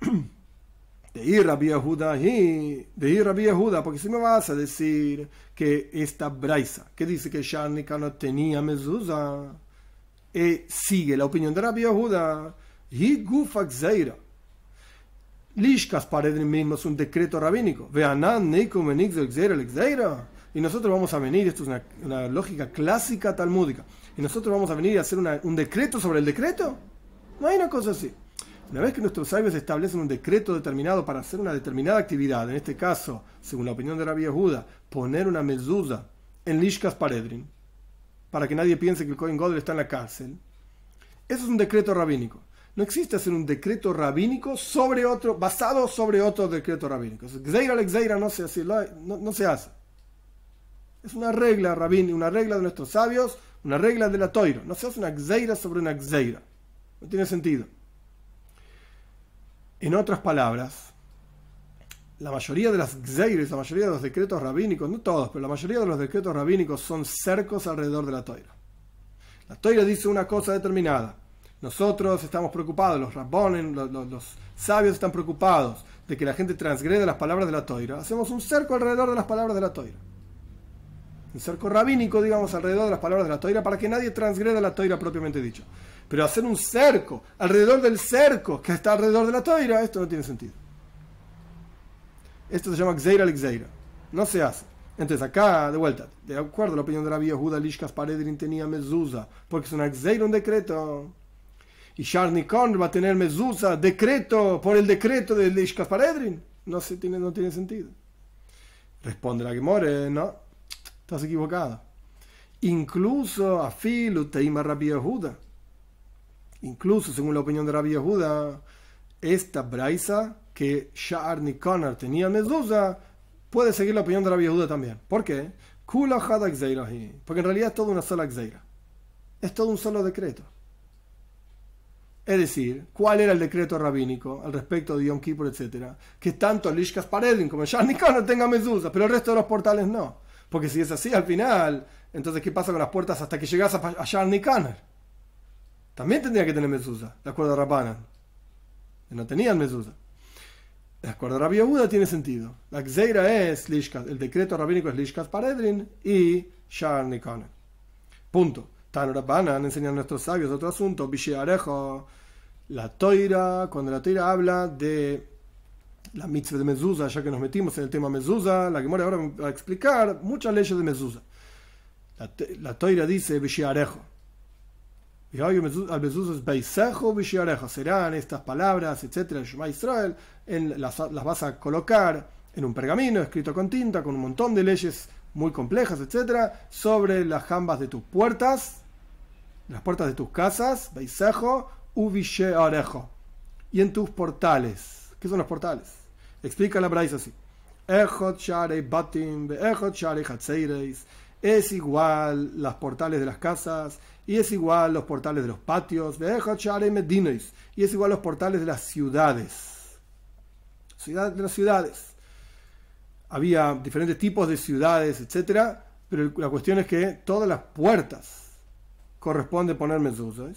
De ir a Yehuda, de ir a porque si me vas a decir que esta Braisa, que dice que Sharni no tenía mesusa, eh, sigue la opinión de la Yehuda, y Gufak Lishkas paredrin mismo es un decreto rabínico. Y nosotros vamos a venir, esto es una, lógica clásica talmúdica, y nosotros vamos a venir a hacer un decreto sobre el decreto. No hay una cosa así. Una vez que nuestros sabios establecen un decreto determinado para hacer una determinada actividad, en este caso, según la opinión de Rabbi Juda, poner una mezuzá en Lishkas Paredrin, para que nadie piense que el Cohen Godel está en la cárcel, eso es un decreto rabínico. No existe hacer un decreto rabínico sobre otro, basado sobre otro decreto rabínico. Gzeira al Gzeira no se hace. No, se hace. Es una regla rabínica, una regla de nuestros sabios, una regla de la toira. No se hace una Gzeira sobre una Gzeira. No tiene sentido. En otras palabras, la mayoría de las xeiras la mayoría de los decretos rabínicos, no todos, pero la mayoría de los decretos rabínicos son cercos alrededor de la toira. La toira dice una cosa determinada nosotros estamos preocupados, los rabones, los, sabios están preocupados de que la gente transgreda las palabras de la toira. Hacemos un cerco alrededor de las palabras de la toira. Un cerco rabínico, digamos, alrededor de las palabras de la toira para que nadie transgreda la toira propiamente dicho. Pero hacer un cerco alrededor del cerco que está alrededor de la toira, esto no tiene sentido. Esto se llama Xeira al No se hace. Entonces, acá, de vuelta, de acuerdo a la opinión de la vía Juda Lishkas tenía mezuzah, porque es una Xeira, un decreto y Connor va a tener mezuzá, decreto, por el decreto del Ishkafaredrin. No, tiene, no tiene sentido. Responde la more, no, estás equivocado. Incluso a Filu Teima Rabbi Yehuda. Incluso, según la opinión de Rabbi Yehuda, esta braisa que Sharni Connor tenía mezuzá, puede seguir la opinión de Rabbi Yehuda también. ¿Por qué? Porque en realidad es toda una sola Xeira. Es todo un solo decreto. Es decir, cuál era el decreto rabínico al respecto de Yom Kippur, etcétera, que tanto Lishkas Paredin como no tengan Mesusa, pero el resto de los portales no. Porque si es así, al final, entonces, ¿qué pasa con las puertas hasta que llegas a Kanner? También tendría que tener Mesusa, de acuerdo a Rabbanan. No tenían mesusa. De acuerdo a Rabbi tiene sentido. La Xeira es Lishkas, el decreto rabínico es Lishkas Paredrin y Shar Punto a han enseñado nuestros sabios otro asunto, Visharejo, la Toira, cuando la Toira habla de la mitzvah de Mezuzah, ya que nos metimos en el tema Mezuzah, la que ahora va a explicar muchas leyes de Mezuzah. La, Toira dice Visharejo. Al es Serán estas palabras, etcétera, en, las, las vas a colocar en un pergamino escrito con tinta, con un montón de leyes muy complejas, etcétera, sobre las jambas de tus puertas las puertas de tus casas, Beisejo, Uvishe orejo, y en tus portales. ¿Qué son los portales? Explica la Braisa así. Ejot Batim, Ejot chare, es igual las portales de las casas, y es igual los portales de los patios, Ejot Share Medinois, y es igual los portales de las ciudades. Ciudades de las ciudades. Había diferentes tipos de ciudades, etc. Pero la cuestión es que todas las puertas corresponde poner mezuzas.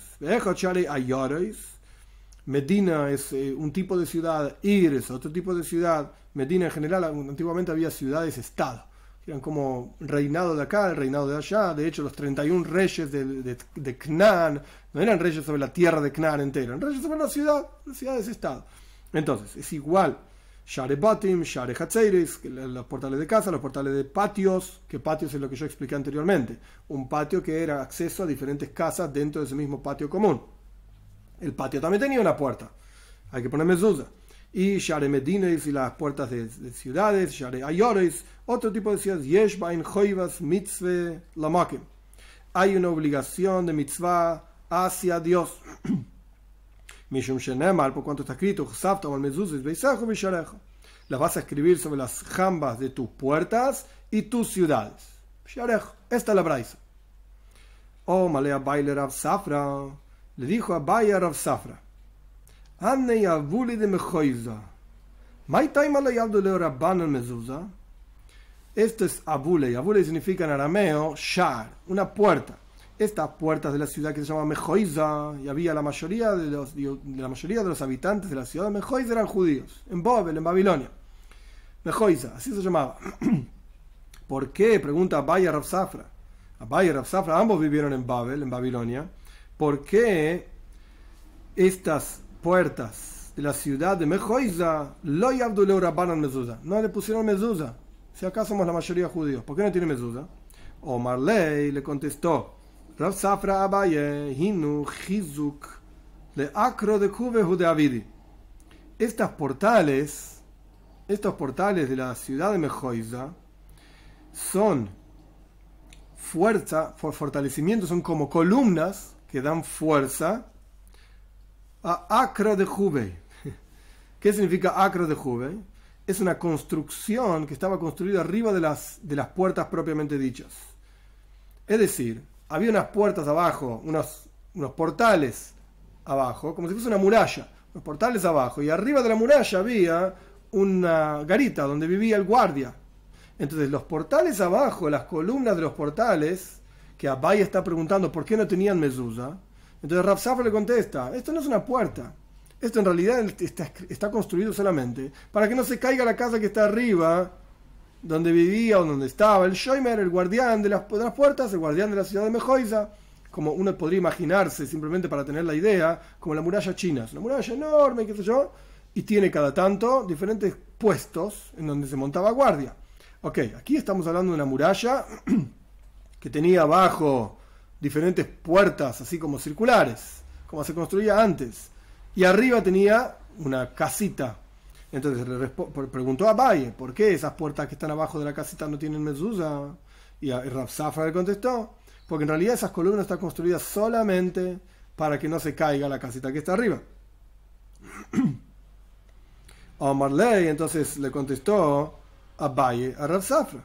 Medina es eh, un tipo de ciudad, Ir es otro tipo de ciudad. Medina en general, antiguamente había ciudades-estado. Eran como reinado de acá, el reinado de allá. De hecho, los 31 reyes de, de, no eran reyes sobre la tierra de Cnán entera, eran reyes sobre una ciudad, ciudades-estado. Entonces, es igual Share Batim, Share los portales de casa, los portales de patios, que patios es lo que yo expliqué anteriormente. Un patio que era acceso a diferentes casas dentro de ese mismo patio común. El patio también tenía una puerta, hay que poner mezuzah. Y Share Medines y las puertas de, ciudades, Share Ayores, otro tipo de ciudades, Yeshbain, Joivas, Mitzvah, Lamakim. Hay una obligación de mitzvah hacia Dios. Mishum por cuanto está escrito, La vas a escribir sobre las jambas de tus puertas y tus ciudades. Esta es la braisa. Oh, Malea baile Rav Safra, le dijo a baile Rav Safra, Anne Yavuli de Mechoiza, ¿Maitay le leo Rabban el Mezuzah, esto es abule, y abule significa en arameo shar, una puerta estas puertas de la ciudad que se llama Mejoiza, y había la mayoría de los, la mayoría de los habitantes de la ciudad de Mejoiza eran judíos, en Babel, en Babilonia. Mejoiza, así se llamaba. ¿Por qué? Pregunta Abaya Rabsafra. Abaya Safra, ambos vivieron en Babel, en Babilonia. ¿Por qué estas puertas de la ciudad de Mejoiza, Loy Abduleu Rabbanan Mezuzah? No le pusieron mezuzas Si acá somos la mayoría judíos, ¿por qué no tiene mezuzas Omar Ley le contestó. Rav Safra Abaye, Hinu, Hizuk, Le Acro de de Estas portales, estos portales de la ciudad de Mejoiza, son fuerza, fortalecimiento, son como columnas que dan fuerza a Acra de Jubei. ¿Qué significa acro de juve Es una construcción que estaba construida arriba de las, de las puertas propiamente dichas. Es decir, había unas puertas abajo, unos, unos portales abajo, como si fuese una muralla, unos portales abajo, y arriba de la muralla había una garita donde vivía el guardia. Entonces los portales abajo, las columnas de los portales, que Abai está preguntando por qué no tenían mezuzá, entonces Rabsafra le contesta, esto no es una puerta, esto en realidad está, está construido solamente para que no se caiga la casa que está arriba donde vivía o donde estaba el Shoimer, el guardián de las, puertas, el guardián de la ciudad de Mejoiza, como uno podría imaginarse simplemente para tener la idea, como la muralla china. Es una muralla enorme, qué sé yo, y tiene cada tanto diferentes puestos en donde se montaba guardia. Ok, aquí estamos hablando de una muralla que tenía abajo diferentes puertas, así como circulares, como se construía antes, y arriba tenía una casita entonces le preguntó a Valle, ¿por qué esas puertas que están abajo de la casita no tienen mezuzá? Y, a, le contestó, porque en realidad esas columnas están construidas solamente para que no se caiga la casita que está arriba. Ley entonces le contestó a Valle, a Rapsafra,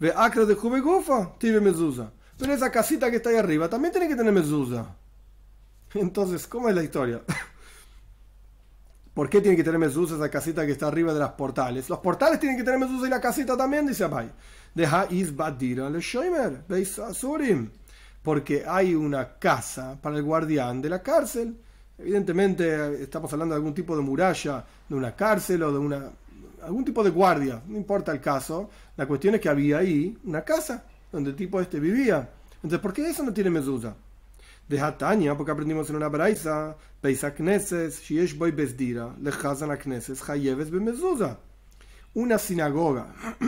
ve acre de Jubegufa, tiene mezuzá. Pero esa casita que está ahí arriba también tiene que tener mezuzá. Entonces, ¿cómo es la historia? ¿Por qué tiene que tener mesusa esa casita que está arriba de las portales? Los portales tienen que tener mezuzas y la casita también, dice Abai. Deja Isbadir le Shoimer, veis Azurim. Porque hay una casa para el guardián de la cárcel. Evidentemente, estamos hablando de algún tipo de muralla, de una cárcel o de una algún tipo de guardia, no importa el caso. La cuestión es que había ahí una casa donde el tipo este vivía. Entonces, ¿por qué eso no tiene mesusa de Hatania, porque aprendimos en una braisa, Peisakneses, Bezdira, Besdira, Hazan Akneses, Hayeves Bemezuza. Una sinagoga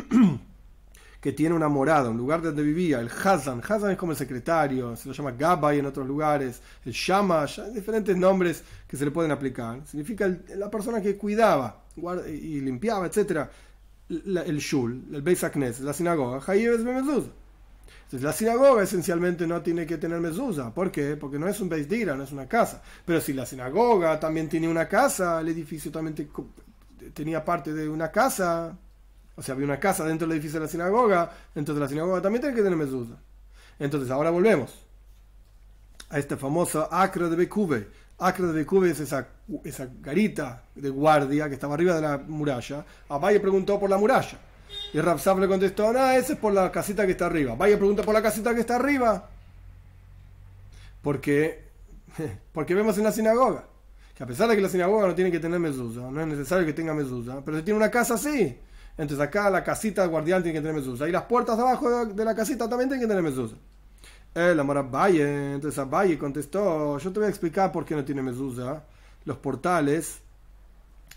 que tiene una morada, un lugar donde vivía, el Hazan. Hazan es como el secretario, se lo llama Gabay en otros lugares, el Shamash, hay diferentes nombres que se le pueden aplicar. Significa la persona que cuidaba y limpiaba, etc. El, Shul, el Beis la sinagoga, Hayeves Bemezuza entonces, la sinagoga esencialmente no tiene que tener mezuzá. ¿Por qué? Porque no es un Beis Dira, no es una casa. Pero si la sinagoga también tiene una casa, el edificio también tenía parte de una casa, o sea, había una casa dentro del edificio de la sinagoga, entonces la sinagoga también tiene que tener mezuzá. Entonces, ahora volvemos a este famoso Acre de Becube. Acre de Becube es esa, esa garita de guardia que estaba arriba de la muralla. Abaye preguntó por la muralla. Y Rapsap le contestó, no, ese es por la casita que está arriba. Vaya pregunta por la casita que está arriba. Porque, porque vemos en la sinagoga que a pesar de que la sinagoga no tiene que tener mezuzá, no es necesario que tenga mezuzá, pero si tiene una casa sí. Entonces acá la casita guardián tiene que tener mezuzá y las puertas abajo de la casita también tienen que tener mezuzá. El amor Valle, entonces Valle contestó, yo te voy a explicar por qué no tiene mezuzá los portales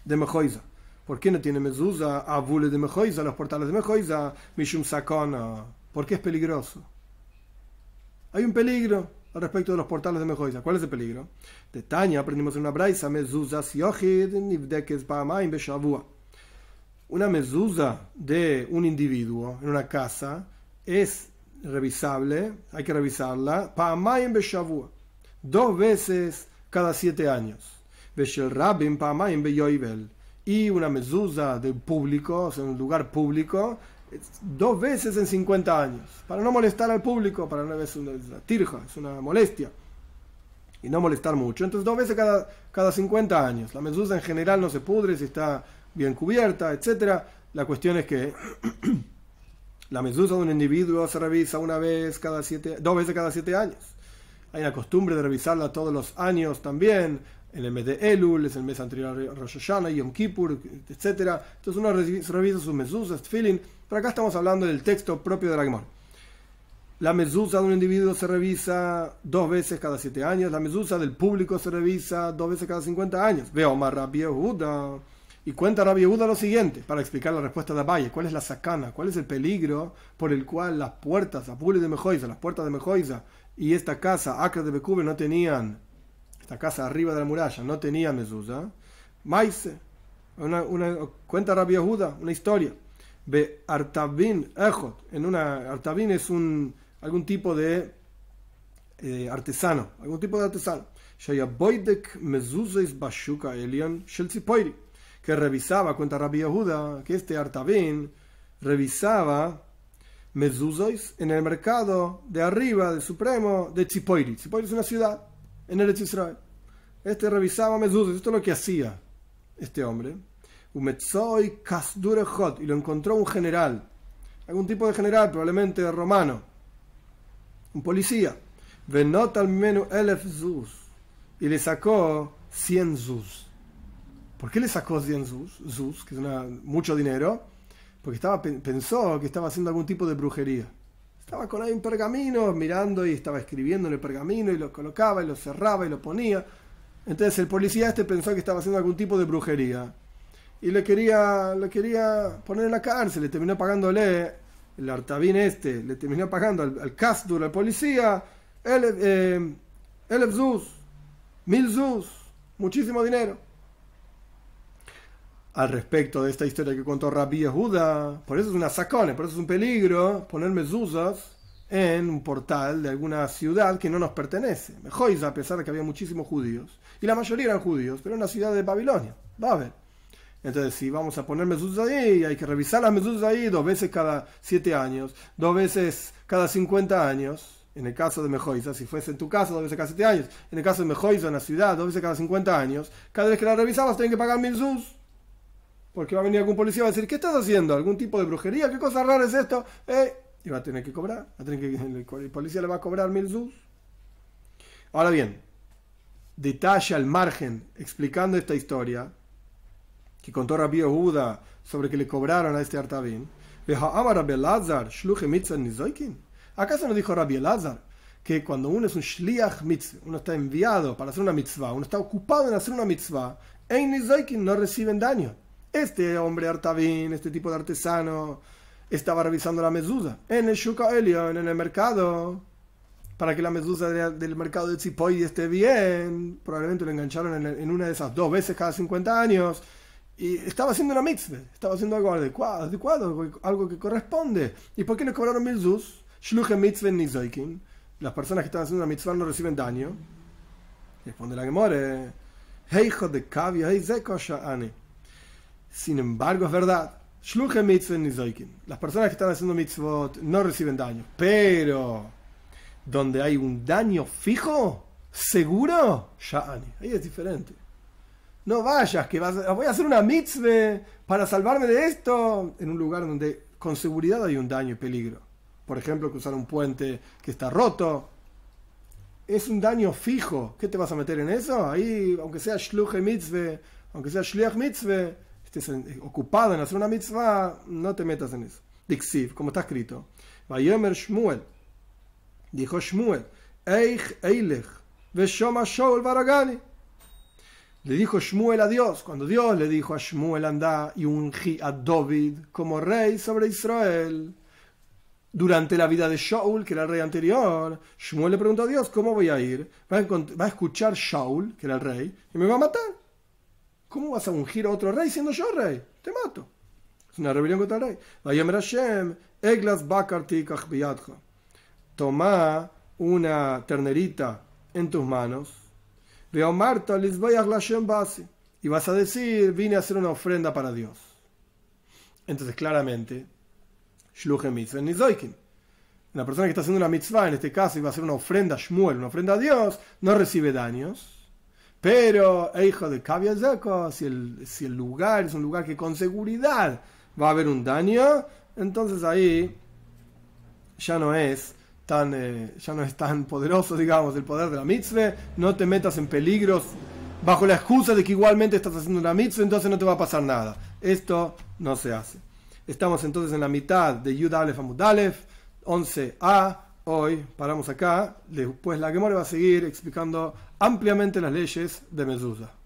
de Mejoiza. ¿Por qué no tiene mezuzá? Abule de Mejoiza, los portales de Mejoiza, Mishum Sakona. ¿Por qué es peligroso? Hay un peligro al respecto de los portales de Mejoiza. ¿Cuál es el peligro? De Tania aprendimos en una braisa, mezuzá siochid, nivdekes beshavua. Una mezuzá de un individuo en una casa es revisable, hay que revisarla, pa'amaim beshavua. Dos veces cada siete años. Beshel rabin pa'amaim beyoivel y una mezuzá de público, o sea, un lugar público, dos veces en 50 años, para no molestar al público, para no es una, tirja, es una molestia, y no molestar mucho. Entonces, dos veces cada, cada 50 años. La medusa en general no se pudre si está bien cubierta, etc. La cuestión es que la medusa de un individuo se revisa una vez cada siete, dos veces cada 7 años. Hay la costumbre de revisarla todos los años también en el mes de Elul, es el mes anterior a Rosh Hashanah, Yom Kippur, etc. Entonces uno revisa sus mezuzas, feeling. Pero acá estamos hablando del texto propio de Ragmar. La mezuza de un individuo se revisa dos veces cada siete años, la mezuza del público se revisa dos veces cada cincuenta años. Veo más Rabi Y cuenta Rabi Yehuda lo siguiente, para explicar la respuesta de valle cuál es la sacana, cuál es el peligro por el cual las puertas, y de Mejoiza, las puertas de Mejoiza y esta casa, Acre de Becube, no tenían esta casa arriba de la muralla, no tenía mezuzá. ¿ah? Maise, una, cuenta rabia Yehuda, una historia. De artavín Ejot, en una, artavín es un, algún tipo de eh, artesano, algún tipo de artesano. que revisaba, cuenta rabia juda que este artavín revisaba mezuzos en el mercado de arriba del Supremo de chipoiri Chipoyri es una ciudad en Eretz Israel. Este revisaba mezuzas, esto es lo que hacía este hombre. Umetzoy Kasdurehot, y lo encontró un general, algún tipo de general, probablemente romano, un policía. Venot al menu Elef Zuz, y le sacó 100 Zuz. ¿Por qué le sacó 100 Zuz? Zuz, que es mucho dinero, porque estaba, pensó que estaba haciendo algún tipo de brujería. Estaba con ahí un pergamino, mirando y estaba escribiendo en el pergamino y lo colocaba y lo cerraba y lo ponía. Entonces el policía este pensó que estaba haciendo algún tipo de brujería. Y le quería, le quería poner en la cárcel, le terminó pagándole el Artabín este, le terminó pagando al, al al policía, el, eh, el mil Zuz, muchísimo dinero al respecto de esta historia que contó Rabbi Yehuda. Por eso es una sacone, por eso es un peligro poner mezuzas en un portal de alguna ciudad que no nos pertenece. Mejoiza, a pesar de que había muchísimos judíos, y la mayoría eran judíos, pero era una ciudad de Babilonia, va a Babel. Entonces, si vamos a poner mezuzas ahí, hay que revisar las mezuzas ahí dos veces cada siete años, dos veces cada cincuenta años. En el caso de Mejoiza, si fuese en tu casa, dos veces cada siete años. En el caso de Mejoiza, en la ciudad, dos veces cada cincuenta años. Cada vez que la revisamos tienen que pagar mezuzas. Porque va a venir algún policía y va a decir, ¿qué estás haciendo? ¿Algún tipo de brujería? ¿Qué cosa rara es esto? Eh, y va a tener que cobrar. el policía le va a cobrar mil sus. Ahora bien, Detalle al margen, explicando esta historia, que contó Rabbi Yehuda sobre que le cobraron a este Artabín. ¿Acaso no dijo Rabbi Elazar que cuando uno es un shliach mitzvah, uno está enviado para hacer una mitzvah, uno está ocupado en hacer una mitzvah, en no reciben daño? este hombre Artavín, este tipo de artesano, estaba revisando la medusa en el Shuka en el mercado, para que la medusa del mercado de Tzipoy esté bien. Probablemente lo engancharon en, una de esas dos veces cada 50 años. Y estaba haciendo una mitzvah, estaba haciendo algo adecuado, algo que corresponde. ¿Y por qué no cobraron mil Shluche Las personas que están haciendo una mitzvah no reciben daño. Responde la que Heijo de ¡Hey, Zekosha! Ani sin embargo, es verdad. Las personas que están haciendo mitzvot no reciben daño. Pero donde hay un daño fijo, seguro, ya Ahí es diferente. No vayas, que vas, ah, voy a hacer una mitzvah para salvarme de esto. En un lugar donde con seguridad hay un daño y peligro. Por ejemplo, cruzar un puente que está roto. Es un daño fijo. ¿Qué te vas a meter en eso? Ahí, aunque sea Shluche mitzvah, aunque sea Shliach mitzvah estés en, eh, ocupado en hacer una mitzvah, no te metas en eso. Dixiv, como está escrito. Vayomer Shmuel. Dijo Shmuel, Eich Eilech, Veshoma Le dijo Shmuel a Dios, cuando Dios le dijo a Shmuel, anda y ungí a David como rey sobre Israel. Durante la vida de Shaul, que era el rey anterior, Shmuel le preguntó a Dios, ¿cómo voy a ir? Va a, va a escuchar Shaul, que era el rey, y me va a matar. ¿Cómo vas a ungir a otro rey siendo yo rey? Te mato. Es una rebelión contra el rey. Vayomer Hashem, Eglas Bakarti Toma una ternerita en tus manos. Veo Marta, les voy Y vas a decir, vine a hacer una ofrenda para Dios. Entonces, claramente, Shluchem Mitzvah persona que está haciendo una mitzvah, en este caso, y va a hacer una ofrenda Shmuel, una ofrenda a Dios, no recibe daños pero, eh, hijo de Kaviazako, si el, si el lugar es un lugar que con seguridad va a haber un daño, entonces ahí ya no es tan, eh, ya no es tan poderoso, digamos, el poder de la mitzvah. No te metas en peligros bajo la excusa de que igualmente estás haciendo una mitzvah, entonces no te va a pasar nada. Esto no se hace. Estamos entonces en la mitad de Yud Aleph 11a. Hoy paramos acá. Después la Gemora va a seguir explicando ampliamente las leyes de Mezuzah.